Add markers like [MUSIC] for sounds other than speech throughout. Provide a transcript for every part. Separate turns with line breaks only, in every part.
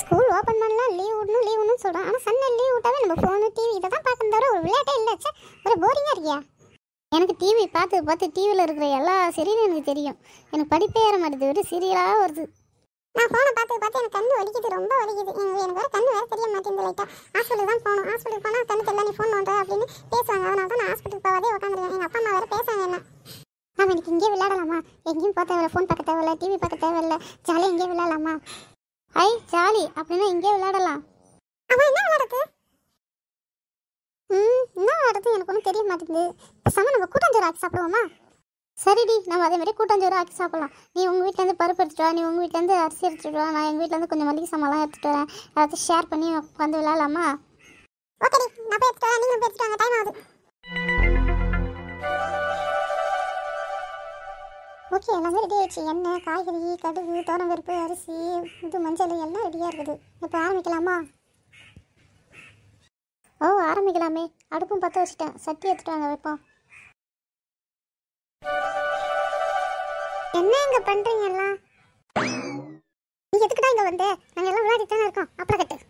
school open பண்ணலாம் leave விடணும் leave விடணும் சொல்கிறோம் ஆனால் சண்டே லீவ் விட்டாவே நம்ம ஃபோனு டிவி இதை தான் பார்க்கணும் தவிர ஒரு விளையாட்டே இல்லைச்சா ஒரு போரிங்காக இருக்கியா எனக்கு டிவி பார்த்து பார்த்து டிவியில் இருக்கிற எல்லா சீரியலும் எனக்கு தெரியும் எனக்கு படிப்பே ஏற மாட்டேது ஒரு சீரியலாக வருது நான் ஃபோனை பார்த்து பார்த்து எனக்கு கண்ணு வலிக்குது ரொம்ப வலிக்குது எனக்கு எனக்கு வேறு கண்ணு வேறு தெரிய மாட்டேங்குது லைட்டாக ஹாஸ்பிட்டல் தான் போகணும் ஹாஸ்பிட்டல் போனால் கண்ணு தெரியல நீ ஃபோன் பண்ணுற அப்படின்னு பேசுவாங்க அதனால தான் நான் ஹாஸ்பிட்டல் போகாதே உட்காந்துருக்கேன் எங்கள் அப்பா அம்மா வேறு பேசுவாங்க என்ன அவனுக்கு இங்கேயே விளையாடலாமா எங்கேயும் பார்க்க தேவையில்ல ஃபோன் பார்க்க தேவையில்ல டிவி பார்க்க தேவையில்ல ஜாலியாக எங்கேயும் விளையாடலாமா ஐ ஜாலி அப்படின்னா இங்கே விளையாடலாம் அவன் என்ன விளையாடுது ம் என்ன விளையாடுது எனக்கு ஒன்றும் தெரிய மாட்டேங்குது சம நம்ம கூட்டாஞ்சோறு ஆக்கி சாப்பிடுவோமா சரிடி நம்ம அதே மாதிரி கூட்டாஞ்சோறு ஆக்கி சாப்பிடலாம் நீ உங்கள் வீட்டிலேருந்து பருப்பு எடுத்துட்டு வா நீ உங்கள் வீட்டிலேருந்து அரிசி எடுத்துட்டு வா நான் எங்கள் வீட்டிலேருந்து கொஞ்சம் மளிகை சாமான்லாம் எடுத்துகிட்டு வரேன் எல்லாத்தையும் ஷேர் பண்ணி உட்காந்து விளையாடலாமா ஓகே நான் போய் எடுத்துட்டு வரேன் நீங்களும் போய் எடுத்துட்டு வாங்க டைம் ஆகுது ஓகே எல்லாமே ரெடி ஆயிடுச்சு எண்ணெய் காய்கறி கடுகு தோரம்பருப்பு அரிசி இது மஞ்சள் எல்லாம் ரெடியாக இருக்குது இப்போ ஆரம்பிக்கலாமா ஓ ஆரம்பிக்கலாமே அடுப்பும் பற்ற வச்சுட்டேன் சட்டி எடுத்துட்டு வாங்க வைப்போம் என்ன இங்கே பண்ணுறீங்க எல்லாம் நீ எதுக்குடா இங்கே வந்து நாங்கள் எல்லாம் விளையாடிட்டு தானே இருக்கோம் அப்புறம் கட்டு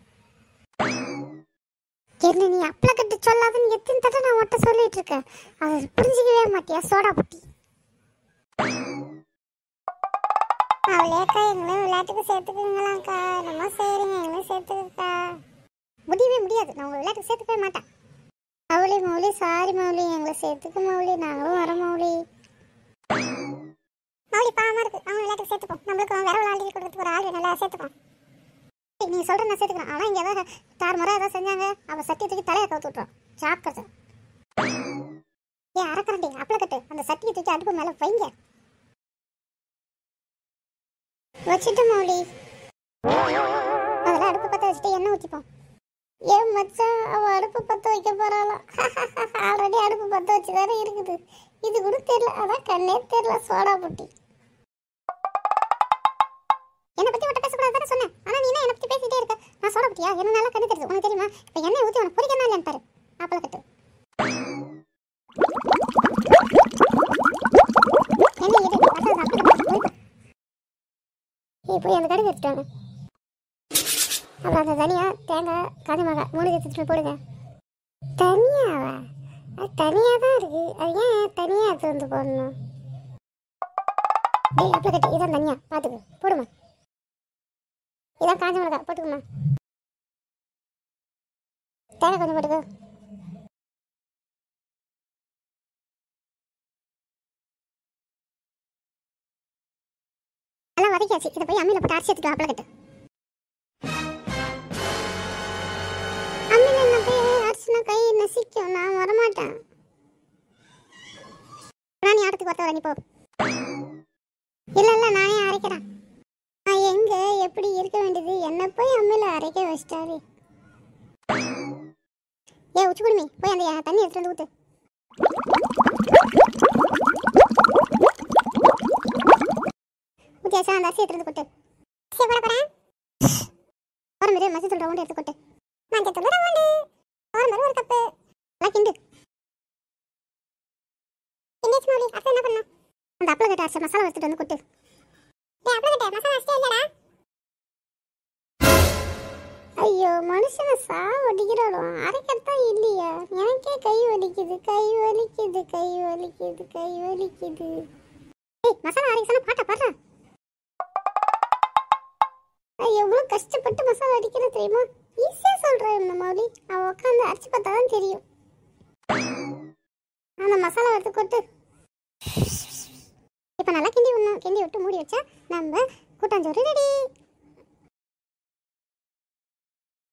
என்ன நீ அப்பளை கட்டு சொல்லாதுன்னு எத்தனை தடவை நான் ஒட்ட சொல்லிட்டு இருக்கேன் அதை புரிஞ்சிக்கவே மாட்டியா சோடா புட்டி அவளேக்கா எங்களையும் விளையாட்டுக்கு சேர்த்துக்குங்களாம்க்கா என்னமோ சரிங்க எங்களையும் சேர்த்துக்கா முடியவே முடியாது நான் உங்களை விளையாட்டுக்கு சேர்த்துக்கவே மாட்டேன் மௌலி மௌலி சாரி மௌலி எங்களை சேர்த்துக்க மௌலி நாங்களும் வர மௌலி மௌலி பாவமாக இருக்கு அவங்க விளையாட்டுக்கு சேர்த்துப்போம் நம்மளுக்கு வேற விளையாட்டு கொடுக்கறதுக்கு ஒரு ஆள் நல்லா சேர்த்துப்போம் நீ சொல்கிற நான் சேர்த்துக்கிறேன் ஆனால் இங்கே ஏதாவது தார் முறை ஏதாவது செஞ்சாங்க அவள் சத்தியத்துக்கு தலையை கவுத்து விட்றோம் ஜாக்கிரதை ஏன் அறக்கரண்டி அப்பளக்கட்டு அந்த சட்டியை தூக்கி அடுப்பு மேலே வைங்க வச்சுட்டு மௌலி முதல்ல அடுப்பு பற்ற வச்சுட்டு எண்ணெய் ஊற்றிப்போம் ஏன் மச்சான் அவள் அடுப்பு பற்ற வைக்க போகிறாளாம் ஆல்ரெடி [LAUGHS] அடுப்பு பற்ற வச்சு தானே இருக்குது இது கூட தெரியல அதான் கண்ணே தெரியல சோடா புட்டி என்னை பற்றி ஒட்ட பேசக்கூடாது தானே சொன்னேன் ஆனால் நீ என்ன என்னை பற்றி பேசிகிட்டே இருக்க நான் சோடா புட்டியா என்ன நல்லா கண்டு தெரியுது உனக்கு தெரியுமா இப்போ எண்ணெய் ஊற்றி உனக்கு பிடிக்கணும் இல்லைன்னு பாரு நீங்கள் போய் அந்த கடுகு எடுத்துட்டாங்க அப்புறம் அந்த தனியா தேங்காய் காது மிளகா மூணு எடுத்துட்டு போடுங்க தனியாவா அது தனியாக தான் இருக்குது அது ஏன் தனியாக எடுத்து வந்து போடணும் டேய் அப்படி கட்டி இதான் தனியா பார்த்துக்கோ போடுமா இதான் காஞ்ச மிளகா போட்டுக்குமா தேங்காய் கொஞ்சம் போட்டுக்கோ நல்லா வதக்கியாச்சு இதை போய் அம்மியில் போட்டு அரைச்சி எடுத்துக்கலாம் அப்பளம் கட்டு என்ன போய் கை நான் இல்லை இல்லை நானே அரைக்கிறேன் நான் எங்கே எப்படி இருக்க வேண்டியது போய் அரைக்க வச்சிட்டாரு ஏ போய் அந்த தண்ணி எடுத்துட்டு வந்து லேசா அந்த அரிசி எடுத்து கொட்டு அரிசி போட போறேன் ஒரு மசி தூள் ரவுண்டு எடுத்து கொட்டு மஞ்சள் தூள் ரவுண்டு ஒரு மாதிரி ஒரு கப்பு நல்லா கிண்டு கிண்டியாச்சு மௌலி அடுத்து என்ன பண்ணணும் அந்த அப்பள கட்டை அரைச்ச மசாலா எடுத்துட்டு வந்து கொட்டு டேய் அப்பள கட்டை மசாலா அரைச்சே இல்லடா ஐயோ மனுஷனை சாவடிக்கிறாளோ அரைக்கத்தான் இல்லையா எனக்கே கை வலிக்குது கை வலிக்குது கை வலிக்குது கை வலிக்குது மசாலா அரைக்க கஷ்டப்பட்டு மசாலா அடிக்கிற தெரியுமா ஈஸியா சொல்றேன் இந்த மௌலி அவ உட்காந்து அரைச்சு பார்த்தா தான் தெரியும் அந்த மசாலா எடுத்து கொட்டு இப்போ நல்லா கிண்டி விடணும் கிண்டி விட்டு மூடி வச்சா நம்ம கூட்டாஞ்சோறு ரெடி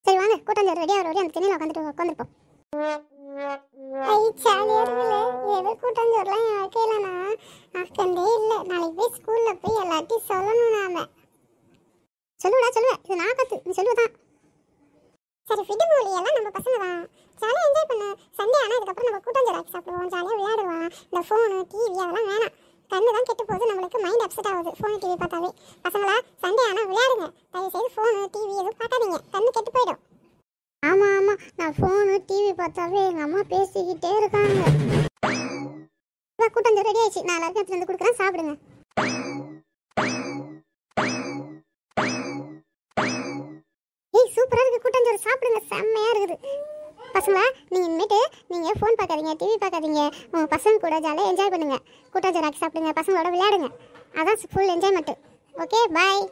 சரி வாங்க கூட்டாஞ்சோறு ரெடி ஆகிற வரையும் அந்த தண்ணியில் உட்காந்துட்டு உட்காந்துருப்போம் ஐ ஜாலியாக இருக்குல்ல ஏதோ கூட்டாஞ்சோறுலாம் என் வாழ்க்கையில நான் ஆக்கண்டே இல்லை நாளைக்கு போய் ஸ்கூல் இருக்கு நீ சொல்லுவதான் சரி விடுமூலி எல்லாம் நம்ம பசங்க தான் ஜாலியாக என்ஜாய் பண்ணு சண்டே ஆனால் இதுக்கப்புறம் நம்ம கூட்டம் கூட்டாஞ்சராக்கி சாப்பிடுவோம் ஜாலியாக விளையாடுவோம் இந்த ஃபோனு டிவி அதெல்லாம் வேணாம் கண்ணு தான் கெட்டு போகுது நம்மளுக்கு மைண்ட் அப்செட் ஆகுது ஃபோன் டிவி பார்த்தாலே பசங்களா சண்டே ஆனால் விளையாடுங்க தயவு செய்து ஃபோனு டிவி எதுவும் பார்க்காதீங்க கண்ணு கெட்டு போயிடும் ஆமாம் ஆமாம் நான் ஃபோனு டிவி பார்த்தாவே எங்கள் அம்மா பேசிக்கிட்டே இருக்காங்க கூட்டம் ரெடி ஆயிடுச்சு நான் எல்லாருக்கும் எடுத்துகிட்டு வந்து கொடுக்குறேன் சாப்பிடுங்க பார்க்காதீங்க ஃபோன் பார்க்காதீங்க டிவி பார்க்காதீங்க உங்கள் பசங்க கூட ஜாலியாக என்ஜாய் பண்ணுங்கள் கூட்டம் ஜராக்கி சாப்பிடுங்க பசங்களோட விளையாடுங்க அதான் ஃபுல் என்ஜாய்மெண்ட்டு ஓகே பாய்